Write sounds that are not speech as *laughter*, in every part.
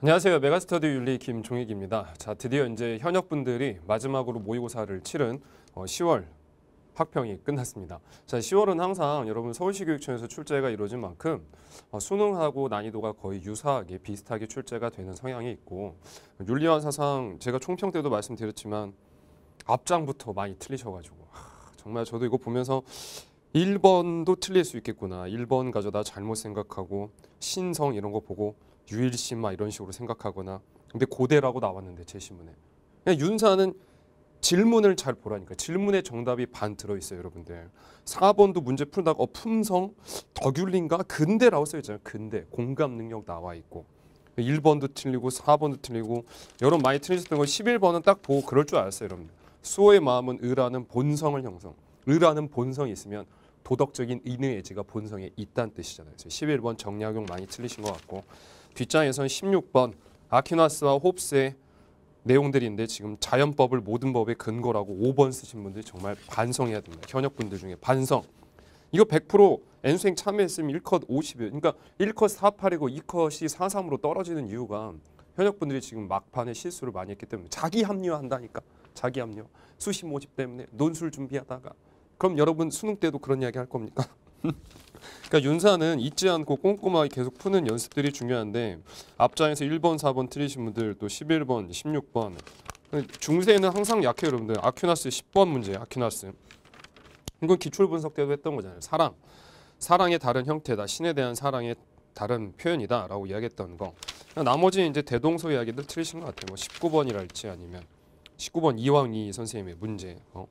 안녕하세요. 메가스터디 윤리 김종익입니다. 자, 드디어 이제 현역분들이 마지막으로 모의고사를 치른 10월 어, 학평이 끝났습니다. 자, 10월은 항상 여러분 서울시 교육청에서 출제가 이루어진 만큼 어, 수능하고 난이도가 거의 유사하게 비슷하게 출제가 되는 성향이 있고 윤리와 사상 제가 총평 때도 말씀드렸지만 앞장부터 많이 틀리셔가지고 정말 저도 이거 보면서 1번도 틀릴 수 있겠구나. 1번 가져다 잘못 생각하고 신성 이런 거 보고 유일신마 이런 식으로 생각하거나 근데 고대라고 나왔는데 제 신문에 그냥 윤사는 질문을 잘 보라니까 질문에 정답이 반 들어있어요 여러분들 4번도 문제 푼다고 어, 품성 덕율린가 근대라고 써있잖아요 근대 공감 능력 나와 있고 1번도 틀리고 4번도 틀리고 여러분 많이 틀리셨던 거 11번은 딱 보고 그럴 줄 알았어요 여러분 수호의 마음은 의라는 본성을 형성 의라는 본성이 있으면 도덕적인 인의 의지가 본성에 있다는 뜻이잖아요. 그래서 11번 정약용 많이 틀리신 것 같고 뒷장에선 16번 아퀴나스와 홉스의 내용들인데 지금 자연법을 모든 법의 근거라고 5번 쓰신 분들 정말 반성해야 됩니다. 현역분들 중에 반성. 이거 100% N수행 참여했으면 1컷 50이에요. 그러니까 1컷 48이고 2컷이 43으로 떨어지는 이유가 현역분들이 지금 막판에 실수를 많이 했기 때문에 자기 합리한다니까 자기 합리 수시 모집 때문에 논술 준비하다가 그럼 여러분 수능 때도 그런 이야기 할 겁니까? *laughs* 그러니까 윤사는 잊지 않고 꼼꼼하게 계속 푸는 연습들이 중요한데 앞장에서 1번, 4번 틀리신 분들 또 11번, 16번 중세는 항상 약해요 여러분들 아퀴나스 10번 문제 아퀴나스 이건 기출 분석 때도 했던 거잖아요 사랑 사랑의 다른 형태다 신에 대한 사랑의 다른 표현이다 라고 이야기했던 거 나머지 이제 대동소 이야기들 틀리신 것 같아요 뭐 19번이랄지 아니면 19번 이왕이 선생님의 문제 어.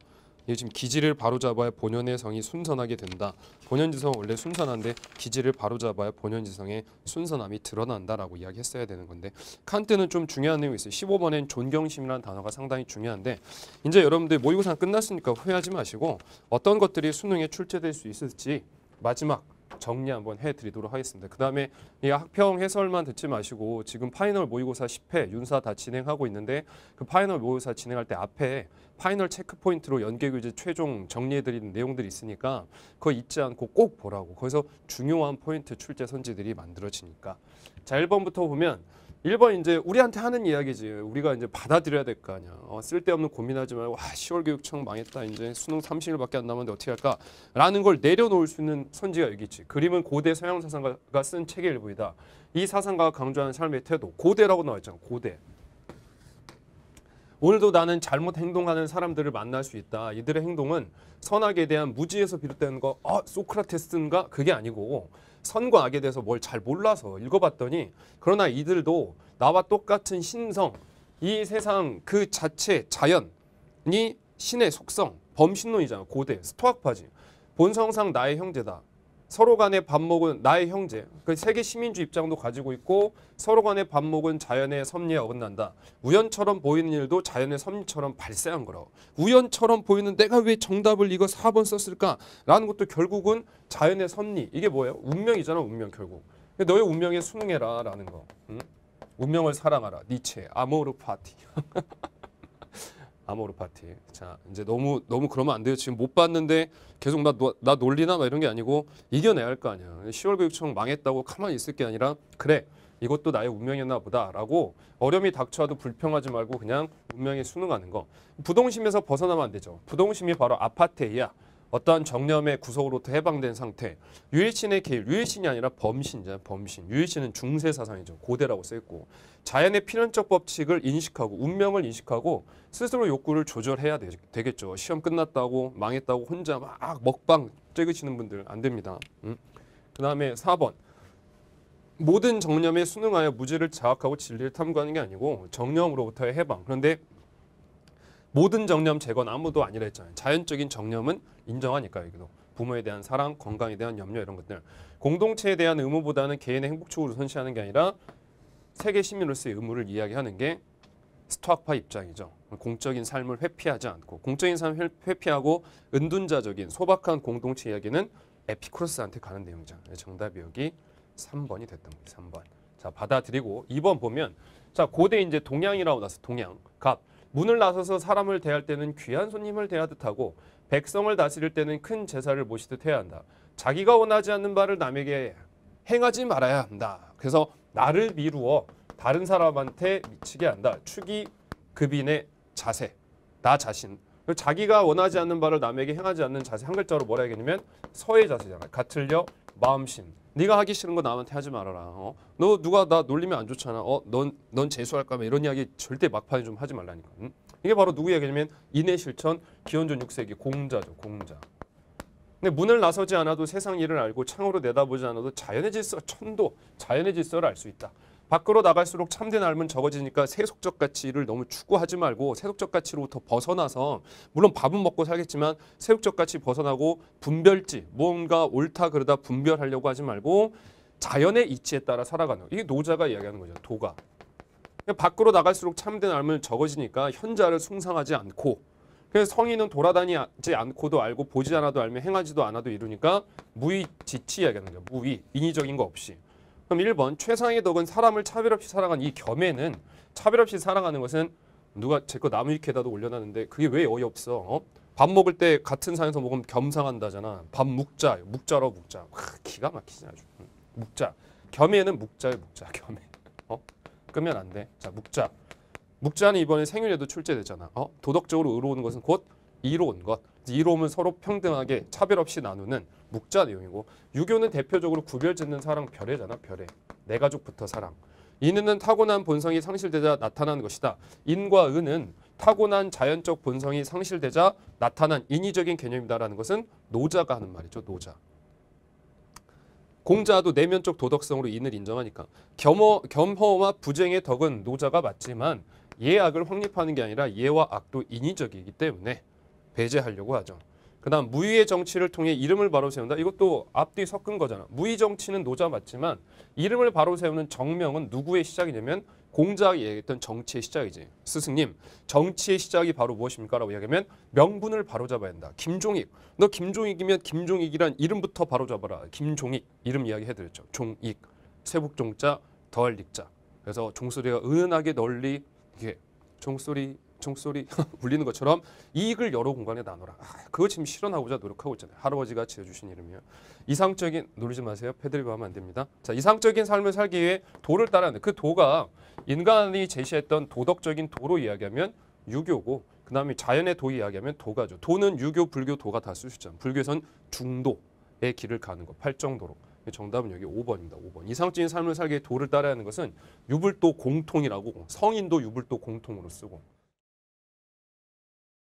요즘 기지를 바로잡아야 본연의 성이 순선하게 된다. 본연 지성 원래 순선한데 기지를 바로잡아야 본연 지성의 순선함이 드러난다라고 이야기했어야 되는 건데 칸트는 좀 중요한 내용이 있어요. 15번엔 존경심이라는 단어가 상당히 중요한데 이제 여러분들 모의고사 끝났으니까 후회하지 마시고 어떤 것들이 수능에 출제될 수 있을지 마지막 정리 한번 해드리도록 하겠습니다. 그 다음에 이 학평 해설만 듣지 마시고 지금 파이널 모의고사 10회 윤사 다 진행하고 있는데 그 파이널 모의고사 진행할 때 앞에 파이널 체크포인트로 연계교재 최종 정리해드리는 내용들이 있으니까 그거 잊지 않고 꼭 보라고. 거기서 중요한 포인트 출제 선지들이 만들어지니까. 자, 1번부터 보면 1번 이제 우리한테 하는 이야기지. 우리가 이제 받아들여야 될 거 아니야. 어, 쓸데없는 고민하지 말고 와 10월 교육청 망했다. 이제 수능 30일밖에 안 남았는데 어떻게 할까? 라는 걸 내려놓을 수 있는 선지가 여기 있지. 그림은 고대 서양 사상가가 쓴 책의 일부이다. 이 사상가가 강조하는 삶의 태도. 고대라고 나와 있잖아. 고대. 오늘도 나는 잘못 행동하는 사람들을 만날 수 있다. 이들의 행동은 선악에 대한 무지에서 비롯되는 거, 아, 소크라테스인가? 그게 아니고 선과 악에 대해서 뭘 잘 몰라서 읽어봤더니 그러나 이들도 나와 똑같은 신성, 이 세상 그 자체, 자연이 신의 속성, 범신론이잖아. 고대, 스토학파지. 본성상 나의 형제다. 서로 간의 반목은 나의 형제. 그 세계 시민주의 입장도 가지고 있고 서로 간의 반목은 자연의 섭리에 어긋난다. 우연처럼 보이는 일도 자연의 섭리처럼 발생한 거라 우연처럼 보이는 내가 왜 정답을 이거 4번 썼을까라는 것도 결국은 자연의 섭리. 이게 뭐예요? 운명이잖아, 운명 결국. 너의 운명에 순응해라라는 거. 응? 운명을 사랑하라. 니체. 아모르 파티. *laughs* 아모르 파티. 자, 이제 너무 너무 그러면 안 돼요. 지금 못 봤는데 계속 나, 노, 나 놀리나 막 이런 게 아니고 이겨내야 할 거 아니야. 10월 교육청 망했다고 가만히 있을 게 아니라 그래. 이것도 나의 운명이었나 보다라고 어려움이 닥쳐와도 불평하지 말고 그냥 운명에 순응하는 거. 부동심에서 벗어나면 안 되죠. 부동심이 바로 아파트야. 어떠한 정념의 구속으로부터 해방된 상태. 유일신의 개입, 유일신이 아니라 범신이잖아 범신. 유일신은 중세 사상이죠. 고대라고 쓰였고 자연의 필연적 법칙을 인식하고 운명을 인식하고 스스로 욕구를 조절해야 되, 겠죠 시험 끝났다고 망했다고 혼자 막 먹방 쬐그시는 분들 안 됩니다. 음? 그 다음에 4번. 모든 정념에 순응하여 무죄를 자학하고 진리를 탐구하는 게 아니고 정념으로부터의 해방. 그런데 모든 정념 제거는 아무도 아니라 했잖아요. 자연적인 정념은 인정하니까 여기도 부모에 대한 사랑, 건강에 대한 염려 이런 것들 공동체에 대한 의무보다는 개인의 행복 추구를 선시하는 게 아니라 세계 시민으로서의 의무를 이야기하는 게 스토학파 입장이죠. 공적인 삶을 회피하지 않고 공적인 삶을 회피하고 은둔자적인 소박한 공동체 이야기는 에피쿠로스한테 가는 내용이죠. 정답이 여기 3번이 됐던 거예요. 3번. 자 받아들이고 2번 보면 자 고대 이제 동양이라고 나서 동양 갑 문을 나서서 사람을 대할 때는 귀한 손님을 대하듯 하고 백성을 다스릴 때는 큰 제사를 모시듯 해야 한다. 자기가 원하지 않는 바를 남에게 행하지 말아야 한다. 그래서 나를 미루어 다른 사람한테 미치게 한다. 축이 급인의 자세. 나 자신 자기가 원하지 않는 바를 남에게 행하지 않는 자세 한 글자로 뭐라 해야기냐면 서의 자세잖아요. 같으려 마음심. 네가 하기 싫은 거 남한테 하지 말아라. 어? 너 누가 나 놀리면 안 좋잖아. 어, 넌, 넌 재수할까며 이런 이야기 절대 막판에 좀 하지 말라니까. 음? 이게 바로 누구 이야기냐면 인의 실천 기원전 6세기 공자죠. 공자. 근데 문을 나서지 않아도 세상 일을 알고 창으로 내다보지 않아도 자연의 질서, 천도, 자연의 질서를 알 수 있다. 밖으로 나갈수록 참된 삶은 적어지니까 세속적 가치를 너무 추구하지 말고 세속적 가치로부터 벗어나서 물론 밥은 먹고 살겠지만 세속적 가치 벗어나고 분별지 무언가 옳다 그러다 분별하려고 하지 말고 자연의 이치에 따라 살아가는 이게 노자가 이야기하는 거죠. 도가. 밖으로 나갈수록 참된 삶은 적어지니까 현자를 숭상하지 않고 그래서 성인은 돌아다니지 않고도 알고 보지 않아도 알면 행하지도 않아도 이루니까 무위지치 이야기하는 거죠. 무위 인위적인 거 없이. 그럼 1번 최상의 덕은 사람을 차별 없이 살아간 이겸에는 차별 없이 살아가는 것은 누가 제 거 나무 위키에다도 올려놨는데 그게 왜 어이없어? 어? 밥 먹을 때 같은 상에서 먹으면 겸상한다잖아. 밥 묵자. 묵자로 묵자. 와, 기가 막히지 아주. 묵자. 겸에는묵자요 묵자. 겸에 어? 끄면 안 돼. 자, 묵자. 묵자는 이번에 생일에도 출제됐잖아. 어? 도덕적으로 의로운 것은 곧 이로운 것. 이로움은 서로 평등하게 차별 없이 나누는 묵자 내용이고 유교는 대표적으로 구별짓는 사랑 별애잖아 별애 내 가족부터 사랑 인은 타고난 본성이 상실되자 나타난 것이다 인과 은은 타고난 자연적 본성이 상실되자 나타난 인위적인 개념이다라는 것은 노자가 하는 말이죠 노자 공자도 내면적 도덕성으로 인을 인정하니까 겸허, 겸허와 부쟁의 덕은 노자가 맞지만 예악을 확립하는 게 아니라 예와 악도 인위적이기 때문에 배제하려고 하죠. 그 다음 무위의 정치를 통해 이름을 바로 세운다. 이것도 앞뒤 섞은 거잖아. 무위 정치는 노자 맞지만 이름을 바로 세우는 정명은 누구의 시작이냐면 공자가 얘기했던 정치의 시작이지. 스승님, 정치의 시작이 바로 무엇입니까? 라고 이야기하면 명분을 바로잡아야 한다. 김종익, 너 김종익이면 김종익이란 이름부터 바로잡아라. 김종익, 이름 이야기 해드렸죠. 종익, 세복종자, 더할 익자. 그래서 종소리가 은은하게 널리 이게 종소리 종소리 *laughs* 울리는 것처럼 이익을 여러 공간에 나눠라. 아, 그거 지금 실현하고자 노력하고 있잖아요. 할아버지가 지어주신 이름이요. 이상적인 놀리지 마세요. 패드립 하면 안 됩니다. 자, 이상적인 삶을 살기 위해 도를 따라하는 그 도가 인간이 제시했던 도덕적인 도로 이야기하면 유교고 그 다음에 자연의 도 이야기하면 도가죠. 도는 유교, 불교, 도가 다쓸수 있잖아요. 불교에선 중도의 길을 가는 거, 팔정도로. 정답은 여기 5번입니다. 5번. 이상적인 삶을 살기 위해 도를 따라하는 것은 유불도 공통이라고 성인도 유불도 공통으로 쓰고